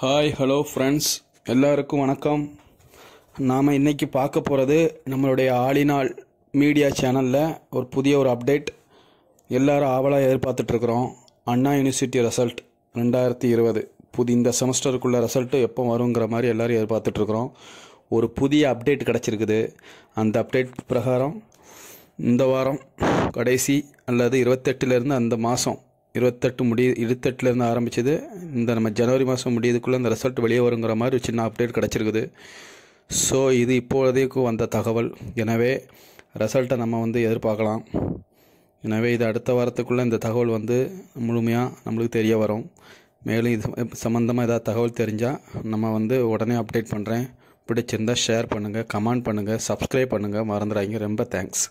hi hello friends எல்லாருக்கும் வணக்கம் நாம் இன்றைக்கி பார்க்க போகிறது நம்மளுடைய ஆளினால் மீடியா சேனலில் ஒரு புதிய ஒரு அப்டேட் எல்லாரும் ஆவலாக எதிர்பார்த்துட்ருக்குறோம் அண்ணா யூனிவர்சிட்டி ரிசல்ட் ரெண்டாயிரத்தி இருபது புது இந்த செமஸ்டருக்குள்ளே ரிசல்ட்டு எப்போ வருங்கிற மாதிரி எல்லோரும் எதிர்பார்த்துட்ருக்குறோம் ஒரு புதிய அப்டேட் கிடச்சிருக்குது அந்த அப்டேட் பிரகாரம் இந்த வாரம் கடைசி அல்லது இருபத்தெட்டுலேருந்து அந்த மாதம் இருபத்தெட்டு முடிய இருபத்தெட்டுலேருந்து ஆரம்பிச்சது இந்த நம்ம ஜனவரி மாதம் முடியதுக்குள்ளே அந்த ரிசல்ட் வெளியே வருங்கிற மாதிரி ஒரு சின்ன அப்டேட் கிடச்சிருக்குது ஸோ இது இப்போதைக்கு வந்த தகவல் எனவே ரிசல்ட்டை நம்ம வந்து எதிர்பார்க்கலாம் எனவே இது அடுத்த வாரத்துக்குள்ளே இந்த தகவல் வந்து முழுமையாக நம்மளுக்கு தெரிய வரும் மேலும் இது சம்மந்தமாக ஏதாவது தகவல் தெரிஞ்சால் நம்ம வந்து உடனே அப்டேட் பண்ணுறேன் பிடிச்சிருந்தால் ஷேர் பண்ணுங்கள் கமெண்ட் பண்ணுங்கள் சப்ஸ்கிரைப் பண்ணுங்கள் மறந்துடாங்க ரொம்ப தேங்க்ஸ்